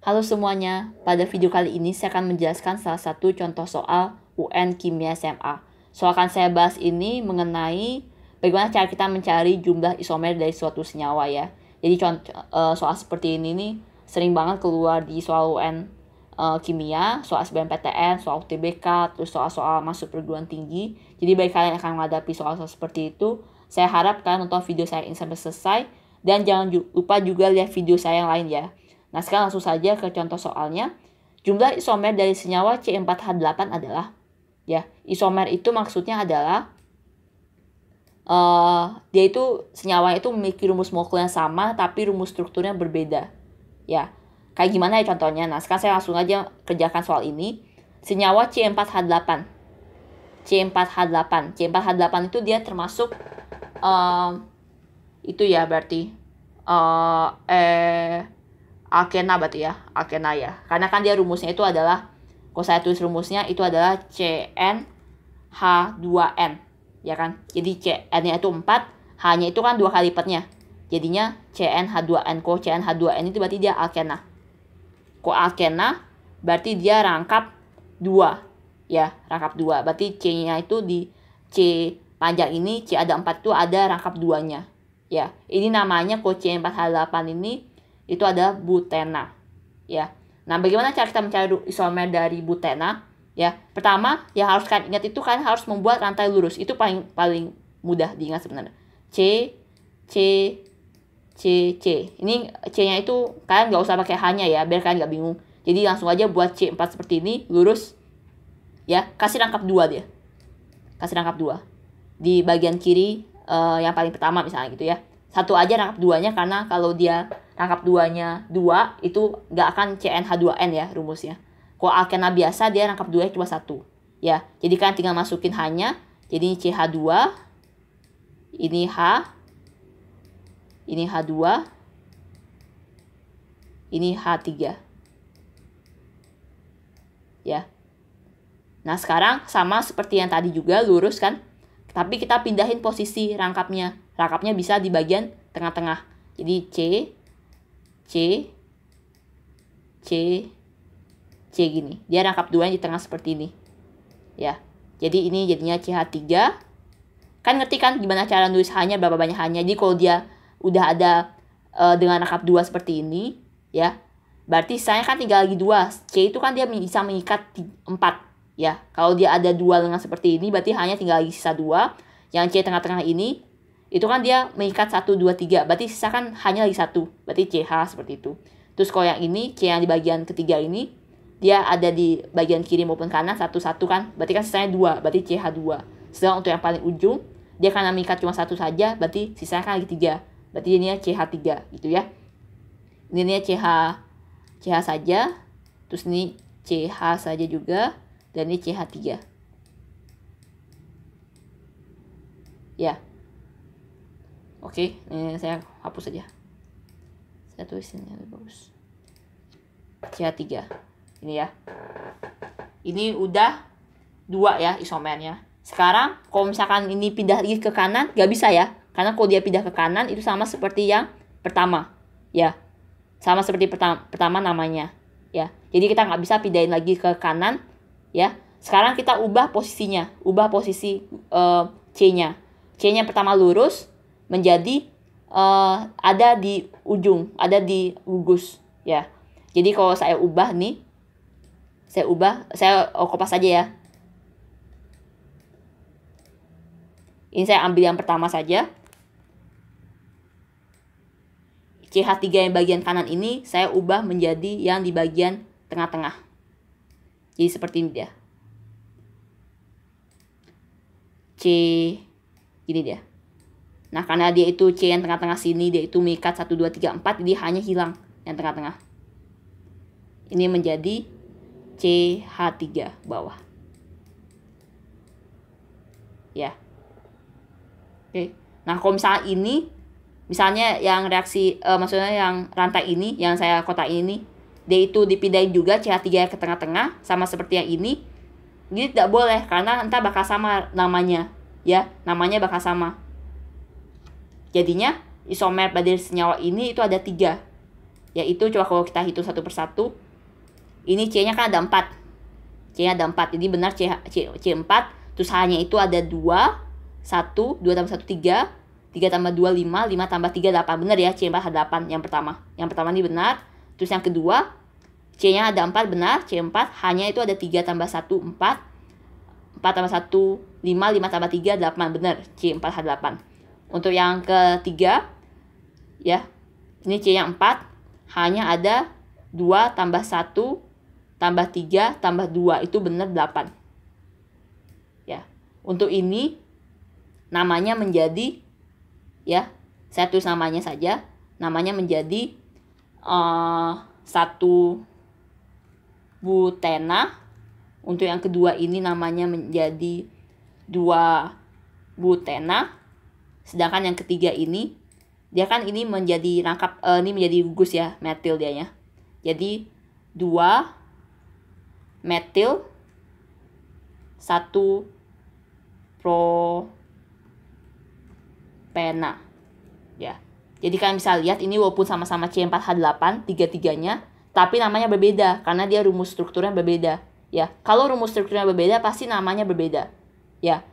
Halo semuanya, pada video kali ini saya akan menjelaskan salah satu contoh soal UN Kimia SMA. Soal akan saya bahas ini mengenai bagaimana cara kita mencari jumlah isomer dari suatu senyawa ya. Jadi contoh, eh, soal seperti ini nih sering banget keluar di soal UN eh, kimia, soal SBMPTN, soal UTBK, terus soal-soal masuk perguruan tinggi. Jadi baik kalian akan menghadapi soal-soal seperti itu, saya harap kalian nonton video saya ini sampai selesai dan jangan lupa juga lihat video saya yang lain ya. Nah, sekarang langsung saja ke contoh soalnya. Jumlah isomer dari senyawa C4H8 adalah ya, isomer itu maksudnya adalah uh, dia itu senyawa itu memiliki rumus molekul yang sama tapi rumus strukturnya berbeda. Ya. Kayak gimana ya contohnya? Nah, sekarang saya langsung aja kerjakan soal ini. Senyawa C4H8 C4H8. C4H8 itu dia termasuk uh, itu ya berarti uh, eh, eh alkena berarti ya alkena ya karena kan dia rumusnya itu adalah kalau saya tulis rumusnya itu adalah CnH2n ya kan jadi Cn nya itu 4 H nya itu kan dua kali lipatnya jadinya CnH2n kalau CnH2n itu berarti dia alkena kalau alkena berarti dia rangkap 2 ya rangkap 2 berarti C nya itu di C panjang ini C ada 4 itu ada rangkap 2 nya ya ini namanya kalau C4H8 ini itu adalah butena ya nah bagaimana cara kita mencari isomer dari butena ya pertama ya harus kan ingat itu kan harus membuat rantai lurus itu paling paling mudah diingat sebenarnya c c c c ini c nya itu kalian nggak usah pakai hanya ya biar kalian nggak bingung jadi langsung aja buat c 4 seperti ini lurus ya kasih rangkap dua dia kasih rangkap dua di bagian kiri uh, yang paling pertama misalnya gitu ya satu aja rangkap duanya karena kalau dia rangkap duanya dua itu gak akan CNH2N ya rumusnya. Kalau alkena biasa dia rangkap dua cuma satu. Ya, jadi kan tinggal masukin hanya. Jadi ini CH2, ini H, ini H2, ini H3. Ya. Nah, sekarang sama seperti yang tadi juga lurus kan? Tapi kita pindahin posisi rangkapnya. Rangkapnya bisa di bagian tengah-tengah. Jadi C, C C C gini dia rangkap dua di tengah seperti ini ya jadi ini jadinya CH3 kan ngerti kan gimana cara nulis hanya berapa banyak hanya jadi kalau dia udah ada uh, dengan rangkap dua seperti ini ya berarti saya kan tinggal lagi dua C itu kan dia bisa mengikat empat ya kalau dia ada dua dengan seperti ini berarti hanya tinggal lagi sisa dua yang C tengah-tengah ini itu kan dia mengikat 1, 2, 3. Berarti sisa kan hanya lagi satu. Berarti CH seperti itu. Terus kalau yang ini, C yang di bagian ketiga ini, dia ada di bagian kiri maupun kanan satu-satu kan. Berarti kan sisanya dua. Berarti CH2. Sedangkan untuk yang paling ujung, dia karena mengikat cuma satu saja, berarti sisanya kan lagi tiga. Berarti jadinya CH3 gitu ya. Ini CH CH saja, terus ini CH saja juga, dan ini CH3. Ya, Oke, okay, eh, saya hapus saja. Saya tulis ini lebih bagus. c 3 Ini ya. Ini udah dua ya isomernya. Sekarang kalau misalkan ini pindah lagi ke kanan, gak bisa ya. Karena kalau dia pindah ke kanan itu sama seperti yang pertama. Ya. Sama seperti pertama, pertama namanya. Ya. Jadi kita nggak bisa pindahin lagi ke kanan. Ya. Sekarang kita ubah posisinya. Ubah posisi uh, C-nya. C-nya pertama lurus, menjadi uh, ada di ujung, ada di gugus ya. Jadi kalau saya ubah nih, saya ubah, saya oh, kopas saja ya. Ini saya ambil yang pertama saja. CH3 yang bagian kanan ini saya ubah menjadi yang di bagian tengah-tengah. Jadi seperti ini dia. C ini dia. Nah, karena dia itu C yang tengah-tengah sini, dia itu mengikat 1, 2, 3, 4, jadi hanya hilang yang tengah-tengah. Ini menjadi CH3 bawah. Ya. Oke. Nah, kalau misalnya ini, misalnya yang reaksi, uh, maksudnya yang rantai ini, yang saya kotak ini, dia itu dipindahin juga CH3 ke tengah-tengah, sama seperti yang ini. Jadi tidak boleh, karena entah bakal sama namanya. Ya, namanya bakal sama Jadinya isomer pada senyawa ini itu ada tiga, yaitu coba kalau kita hitung satu persatu, ini C-nya kan ada empat, C-nya ada empat, jadi benar C, C, c terus hanya itu ada dua, satu, dua tambah satu tiga, tiga tambah dua lima, lima tambah tiga delapan, benar ya c empat h delapan yang pertama, yang pertama ini benar, terus yang kedua C-nya ada empat benar, c empat hanya itu ada tiga tambah satu empat, empat tambah satu lima lima tambah tiga delapan Benar, c empat h 8 untuk yang ketiga, ya, ini C yang 4, hanya ada 2 tambah 1 tambah 3 tambah 2, itu benar 8. Ya, untuk ini namanya menjadi, ya, saya tulis namanya saja, namanya menjadi uh, eh, 1 butena. Untuk yang kedua ini namanya menjadi 2 butena Sedangkan yang ketiga ini dia kan ini menjadi rangkap uh, ini menjadi gugus ya metil dia ya. Jadi dua metil 1 propena ya. Jadi kalian bisa lihat ini walaupun sama-sama C4H8 tiga-tiganya tapi namanya berbeda karena dia rumus strukturnya berbeda ya. Kalau rumus strukturnya berbeda pasti namanya berbeda ya.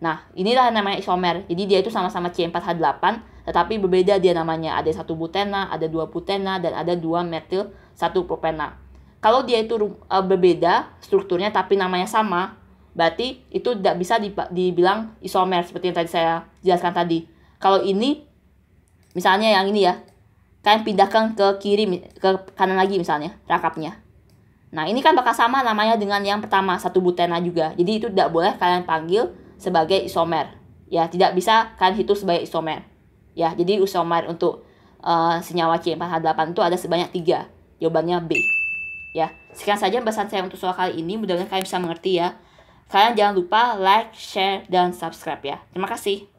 Nah, inilah namanya isomer. Jadi dia itu sama-sama C4H8, tetapi berbeda dia namanya. Ada satu butena, ada dua butena, dan ada dua metil satu propena. Kalau dia itu eh, berbeda strukturnya tapi namanya sama, berarti itu tidak bisa dibilang isomer seperti yang tadi saya jelaskan tadi. Kalau ini, misalnya yang ini ya, kalian pindahkan ke kiri, ke kanan lagi misalnya, rakapnya. Nah, ini kan bakal sama namanya dengan yang pertama, satu butena juga. Jadi itu tidak boleh kalian panggil sebagai isomer. Ya, tidak bisa kalian hitung sebagai isomer. Ya, jadi isomer untuk uh, eh, senyawa c 4 h itu ada sebanyak tiga. Jawabannya B. Ya, sekian saja pesan saya untuk soal kali ini. Mudah-mudahan kalian bisa mengerti ya. Kalian jangan lupa like, share, dan subscribe ya. Terima kasih.